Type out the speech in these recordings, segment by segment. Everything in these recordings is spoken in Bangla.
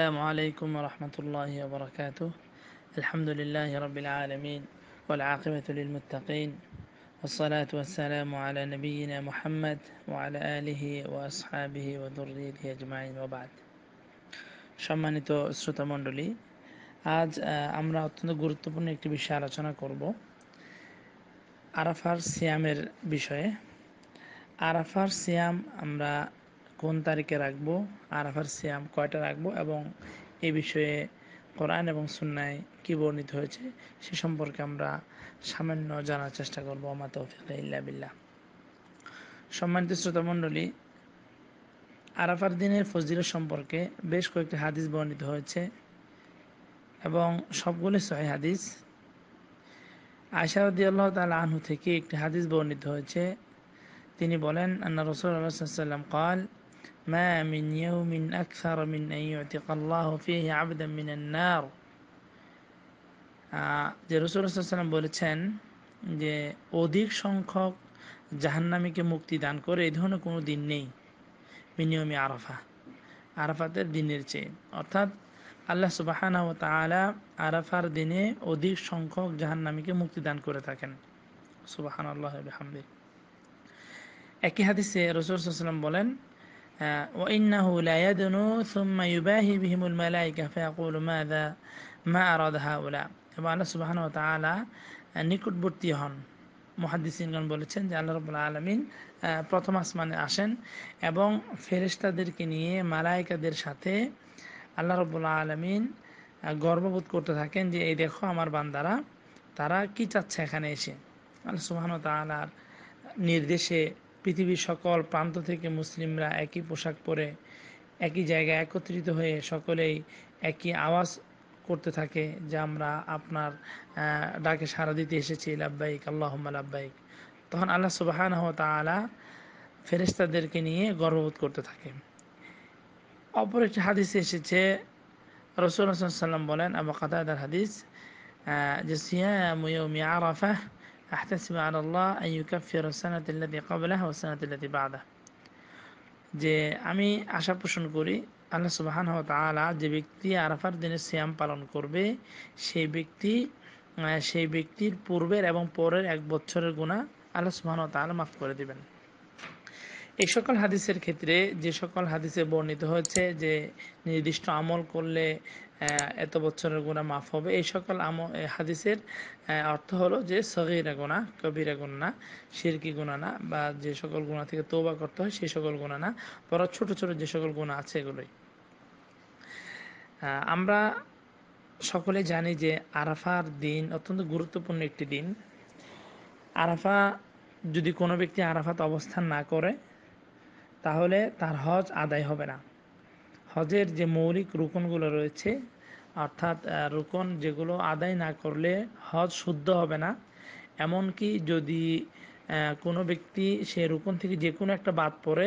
السلام عليكم ورحمة الله وبركاته الحمد لله رب العالمين والعاقبة للمتقين والصلاة والسلام على نبينا محمد وعلى آله وأصحابه وذريته أجمعين وبعد সম্মানিত শ্রোতা মণ্ডলী আজ আমরা অত্যন্ত গুরুত্বপূর্ণ একটি বিষয়ে আলোচনা করব আরাফার সিয়ামের বিষয়ে আরাফার সিয়াম আমরা কোন তারিখে রাখবো আরাফার সিয়াম কয়টা রাখবো এবং এ বিষয়ে কোরআন এবং সুন্নায় কী বর্ণিত হয়েছে সে সম্পর্কে আমরা সামান্য জানার চেষ্টা করবো আমা তৌফিক ইল্লা বিল্লাহ সম্মানিত শ্রোতামণ্ডলী আরাফার দিনের ফজিলত সম্পর্কে বেশ কয়েকটি হাদিস বর্ণিত হয়েছে এবং সবগুলি সহি হাদিস আশারদ্দি আল্লাহ তাল আহু থেকে একটি হাদিস বর্ণিত হয়েছে তিনি বলেন আন্না রসুল আল্লাহ সাল্লাম কাল ما من يوم أكثر من أن يعتق الله فيه عبدا من النار যে রসুলাম বলেছেন যে অধিক সংখ্যক জাহান্নামীকে মুক্তি দান করে এই ধরনের কোনো দিন নেই মিনিয়মি আরাফা আরাফাতের দিনের চেয়ে অর্থাৎ আল্লাহ সুবাহানা ও তালা আরাফার দিনে অধিক সংখ্যক জাহান্নামীকে মুক্তি দান করে থাকেন সুবাহান আল্লাহ আলহামদি একই হাদিসে রসুল সাল্লাম বলেন وإنه لا يدنو ثم يباهي بهم الملائكة فيقول ماذا ما أراد هؤلاء এবং আল্লাহ সুবাহান ও তালা নিকটবর্তী হন মহাদিসিনগণ বলেছেন যে আল্লাহ রবুল্লা আলমিন প্রথম আসমানে আসেন এবং ফেরেশতাদেরকে নিয়ে মালায়িকাদের সাথে আল্লাহ রবুল্লা আলমিন গর্ববোধ করতে থাকেন যে এই দেখো আমার বান্দারা তারা কি চাচ্ছে এখানে এসে আল্লাহ সুবাহান ও তালার নির্দেশে পৃথিবীর সকল প্রান্ত থেকে মুসলিমরা একই পোশাক পরে একই জায়গায় একত্রিত হয়ে সকলেই একই আওয়াজ করতে থাকে যে আমরা আপনার ডাকে সাড়া দিতে এসেছি লাব্বাইক আল্লাহম্মা লাব্বাইক তখন আল্লাহ সুবাহান তালা ফেরেস্তাদেরকে নিয়ে গর্ববোধ করতে থাকে অপর একটি হাদিসে এসেছে রসুল সাল্লাম বলেন আবু কাতাদার হাদিস যে মিয়া আরাফা আহতাসিব আল্লাহ ইউকাফির কবলাহ ও বাদা যে আমি আশা পোষণ করি আল্লাহ সুবাহান তালা যে ব্যক্তি আরাফার দিনে শ্যাম পালন করবে সেই ব্যক্তি সেই ব্যক্তির পূর্বের এবং পরের এক বছরের গুণা আল্লাহ সুবাহান তালা মাফ করে দিবেন এই সকল হাদিসের ক্ষেত্রে যে সকল হাদিসে বর্ণিত হয়েছে যে নির্দিষ্ট আমল করলে এত বছরের গুণা মাফ হবে এই সকল আম হাদিসের অর্থ হলো যে সহিরা গুণা কবিরা গুণা শিরকি গুণা না বা যে সকল গুণা থেকে তৌবা করতে হয় সেই সকল গুণা না বরং ছোট ছোট যে সকল গুণা আছে এগুলোই আমরা সকলে জানি যে আরাফার দিন অত্যন্ত গুরুত্বপূর্ণ একটি দিন আরাফা যদি কোনো ব্যক্তি আরাফাত অবস্থান না করে তাহলে তার হজ আদায় হবে না হজের যে মৌলিক রুকনগুলো রয়েছে অর্থাৎ রুকন যেগুলো আদায় না করলে হজ শুদ্ধ হবে না এমনকি যদি কোনো ব্যক্তি সে রুকন থেকে যে কোনো একটা বাদ পড়ে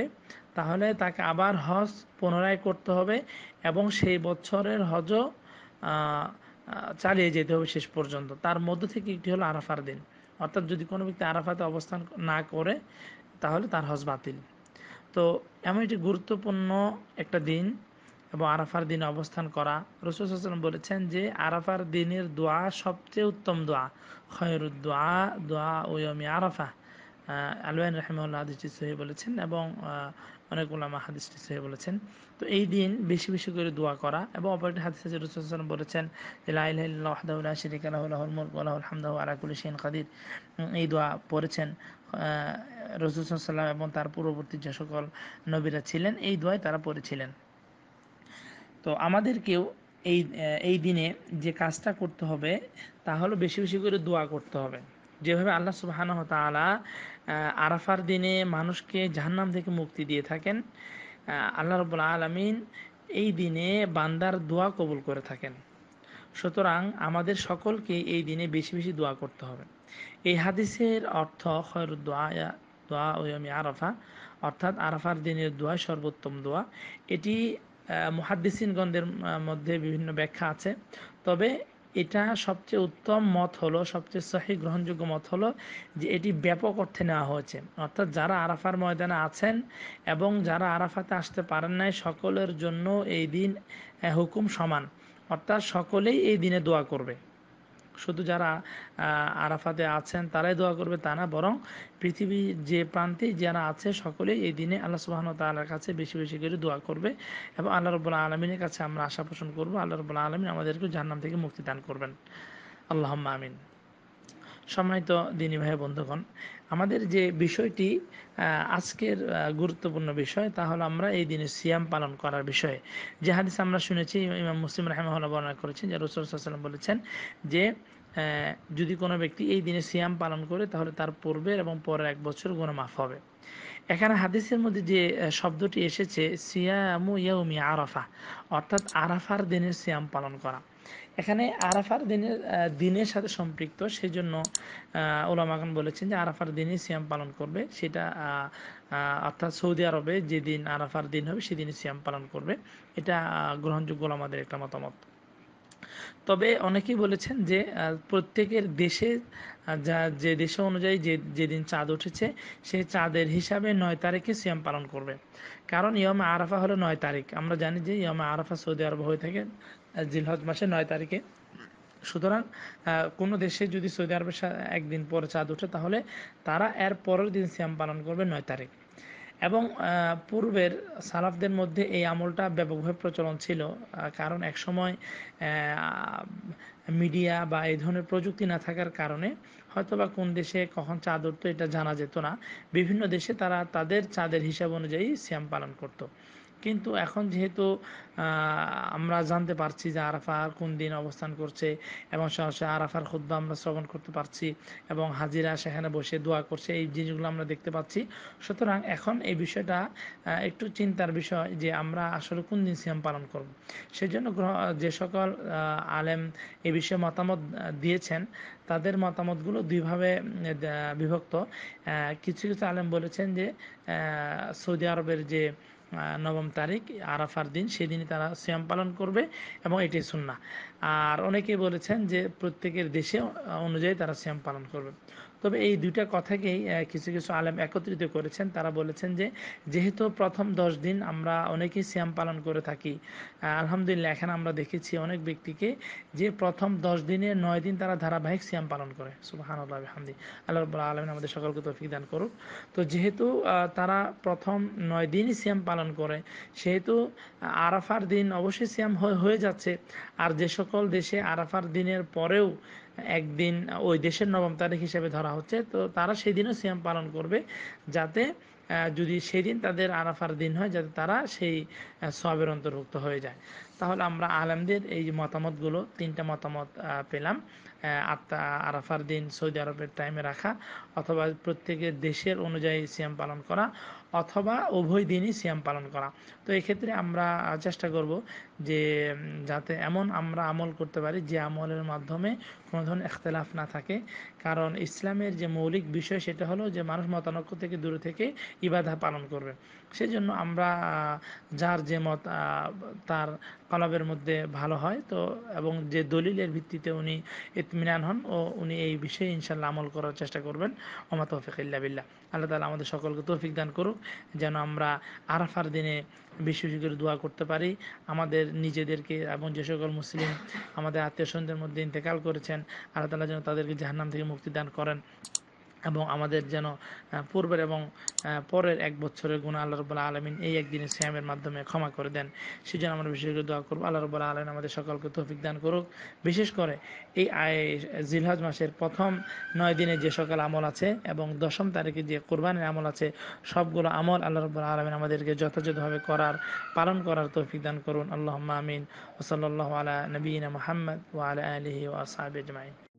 তাহলে তাকে আবার হজ পুনরায় করতে হবে এবং সেই বছরের হজও চালিয়ে যেতে হবে শেষ পর্যন্ত তার মধ্যে থেকে একটি হলো আরাফার দিন অর্থাৎ যদি কোনো ব্যক্তি আরাফাতে অবস্থান না করে তাহলে তার হজ বাতিল তো এমন একটি গুরুত্বপূর্ণ একটা দিন এবং আরাফার দিনে অবস্থান করা রসুল হাসান বলেছেন যে আরাফার দিনের দোয়া সবচেয়ে উত্তম দোয়া খয়রুদ দোয়া দোয়া ওয়মি আরাফা আলওয়ান রাহিমুল্লাহ হাদিসটি সহি বলেছেন এবং অনেক ওলামা হাদিসটি সহি বলেছেন তো এই দিন বেশি বেশি করে দোয়া করা এবং অপরটি হাদিস হাজির রসুল বলেছেন যে লাইল্লাহদাউল্লাহ শিরিক আলাহুল মুলক আলাহুল হামদাহ আলাকুল শেন কাদির এই দোয়া পড়েছেন রসুল সাল্লাম এবং তার পূর্ববর্তী যে সকল নবীরা ছিলেন এই দোয়াই তারা পড়েছিলেন তো আমাদেরকেও এই এই দিনে যে কাজটা করতে হবে তা হলো বেশি বেশি করে দোয়া করতে হবে যেভাবে আল্লাহ সুবাহানহ তালা আরাফার দিনে মানুষকে জাহান্নাম থেকে মুক্তি দিয়ে থাকেন আল্লাহ রবুল আলমিন এই দিনে বান্দার দোয়া কবুল করে থাকেন সুতরাং আমাদের সকলকে এই দিনে বেশি বেশি দোয়া করতে হবে এই হাদিসের অর্থ খয়র দোয়া দোয়া ওয়ামি আরাফা অর্থাৎ আরাফার দিনের দোয়া সর্বোত্তম দোয়া এটি মহাদ্দিসিনগণদের মধ্যে বিভিন্ন ব্যাখ্যা আছে তবে এটা সবচেয়ে উত্তম মত হলো সবচেয়ে সহি গ্রহণযোগ্য মত হলো যে এটি ব্যাপক অর্থে নেওয়া হয়েছে অর্থাৎ যারা আরাফার ময়দানে আছেন এবং যারা আরাফাতে আসতে পারেন নাই সকলের জন্য এই দিন হুকুম সমান অর্থাৎ সকলেই এই দিনে দোয়া করবে শুধু যারা আরাফাতে আছেন তারাই দোয়া করবে তা না বরং পৃথিবীর যে প্রান্তে যারা আছে সকলেই এই দিনে আল্লাহ সুবাহন তালার কাছে বেশি বেশি করে দোয়া করবে এবং আল্লাহ রবুল্লা আলমিনের কাছে আমরা আশা পোষণ করবো আল্লাহ রবুল্লা আলমিন আমাদেরকে জাহান্নাম থেকে মুক্তি দান করবেন আল্লাহ আমিন সম্মানিত দিনী ভাই বন্ধুগণ আমাদের যে বিষয়টি আজকের গুরুত্বপূর্ণ বিষয় তা হলো আমরা এই দিনে সিয়াম পালন করার বিষয়ে যে হাদিস আমরা শুনেছি ইমাম মুসলিম রাহেমহল্লা বর্ণনা করেছেন যে রসুল বলেছেন যে যদি কোনো ব্যক্তি এই দিনে সিয়াম পালন করে তাহলে তার পূর্বের এবং পরের এক বছর গুণমাফ হবে এখানে হাদিসের মধ্যে যে শব্দটি এসেছে সিয়ামু ইয়াউমি আরাফা অর্থাৎ আরাফার দিনের সিয়াম পালন করা এখানে আরাফার দিনের দিনের সাথে সম্পৃক্ত সেই জন্য ওলামাগান বলেছেন যে আরাফার দিনে সিয়াম পালন করবে সেটা অর্থাৎ সৌদি আরবে যেদিন আরাফার দিন হবে সেদিনই সিয়াম পালন করবে এটা গ্রহণযোগ্য আমাদের একটা মতামত তবে অনেকেই বলেছেন যে প্রত্যেকের দেশে যা যে দেশ অনুযায়ী যে যেদিন চাঁদ উঠেছে সে চাঁদের হিসাবে নয় তারিখে সিয়াম পালন করবে কারণ ইয়মা আরাফা হলো নয় তারিখ আমরা জানি যে ইয়মা আরাফা সৌদি আরব হয়ে থাকে জিলহজ মাসে নয় তারিখে সুতরাং কোনো দেশে যদি সৌদি আরবের একদিন পরে চাঁদ ওঠে তাহলে তারা এর পরের দিন সিয়াম পালন করবে নয় তারিখ এবং পূর্বের সালাফদের মধ্যে এই আমলটা ব্যাপকভাবে প্রচলন ছিল কারণ একসময় মিডিয়া বা এই ধরনের প্রযুক্তি না থাকার কারণে হয়তো বা কোন দেশে কখন চাঁদ উঠতো এটা জানা যেত না বিভিন্ন দেশে তারা তাদের চাঁদের হিসাব অনুযায়ী শ্যাম পালন করতো কিন্তু এখন যেহেতু আমরা জানতে পারছি যে আরাফা কোন দিন অবস্থান করছে এবং সহসা আরাফার খুদ্া আমরা শ্রবণ করতে পারছি এবং হাজিরা সেখানে বসে দোয়া করছে এই জিনিসগুলো আমরা দেখতে পাচ্ছি সুতরাং এখন এই বিষয়টা একটু চিন্তার বিষয় যে আমরা আসলে কোন দিন সিয়াম পালন করব জন্য যে সকল আলেম এ বিষয়ে মতামত দিয়েছেন তাদের মতামতগুলো দুইভাবে বিভক্ত কিছু কিছু আলেম বলেছেন যে সৌদি আরবের যে নবম তারিখ আরাফার দিন সেদিনই তারা শ্যাম পালন করবে এবং এটি সুন্না আর অনেকে বলেছেন যে প্রত্যেকের দেশে অনুযায়ী তারা শ্যাম পালন করবে তবে এই দুইটা কথাকেই কিছু কিছু আলেম একত্রিত করেছেন তারা বলেছেন যে যেহেতু প্রথম দশ দিন আমরা অনেকেই শ্যাম পালন করে থাকি আলহামদুলিল্লাহ এখানে আমরা দেখেছি অনেক ব্যক্তিকে যে প্রথম দশ দিনে নয় দিন তারা ধারাবাহিক শ্যাম পালন করে সুবাহান আল্লাহ হামদি আমাদের সকলকে তৌফিক দান করুক তো যেহেতু তারা প্রথম নয় দিনই শ্যাম পালন করে সেহেতু আরাফার দিন অবশ্যই শ্যাম হয়ে যাচ্ছে আর যে সকল দেশে আরাফার দিনের পরেও একদিন ওই দেশের নবম তারিখ হিসেবে ধরা হচ্ছে তো তারা সেদিনও সিয়াম পালন করবে যাতে যদি সেদিন তাদের আরাফার দিন হয় যাতে তারা সেই সবের অন্তর্ভুক্ত হয়ে যায় তাহলে আমরা আলমদের এই মতামতগুলো তিনটা মতামত পেলাম আত্মা আরাফার দিন সৌদি আরবের টাইমে রাখা অথবা প্রত্যেকের দেশের অনুযায়ী সিয়াম পালন করা অথবা উভয় দিনই সিয়াম পালন করা তো এক্ষেত্রে আমরা চেষ্টা করব যে যাতে এমন আমরা আমল করতে পারি যে আমলের মাধ্যমে কোনো ধরনের এখতলাফ না থাকে কারণ ইসলামের যে মৌলিক বিষয় সেটা হলো যে মানুষ মতানক্য থেকে দূরে থেকে ইবাদা পালন করবে সেজন্য আমরা যার যে মত তার কলবের মধ্যে ভালো হয় তো এবং যে দলিলের ভিত্তিতে উনি ইতমিনান হন ও উনি এই বিষয়ে ইনশাল্লাহ আমল করার চেষ্টা করবেন ওমা তৌফিক ইল্লা বিল্লাহ আল্লাহ তালা আমাদের সকলকে তৌফিক দান করুক যেন আমরা আরাফার দিনে বিশ্বযুগের দোয়া করতে পারি আমাদের নিজেদেরকে এবং যে সকল মুসলিম আমাদের আত্মীয় স্বজনদের মধ্যে ইন্তেকাল করেছেন আল্লাহ তালা যেন তাদেরকে জাহান্নাম থেকে মুক্তি দান করেন এবং আমাদের যেন পূর্বের এবং পরের এক বছরের গুণ আল্লাহ রবুল্লাহ আলমিন এই একদিনে শ্যামের মাধ্যমে ক্ষমা করে দেন জন্য আমরা বিশেষ করে দোয়া করবো আল্লাহ রবাহ আলমিন আমাদের সকলকে তৌফিক দান করুক বিশেষ করে এই আয় জিলহাজ মাসের প্রথম নয় দিনে যে সকল আমল আছে এবং দশম তারিখে যে কোরবানের আমল আছে সবগুলো আমল আল্লাহ রবুল্লাহ আলমিন আমাদেরকে যথাযথভাবে করার পালন করার তৌফিক দান করুন আল্লাহ আমিন ওসল্লাহ আলা নবীন মোহাম্মদ ওয়ালা আলহি ওয়াসাব আজমাইন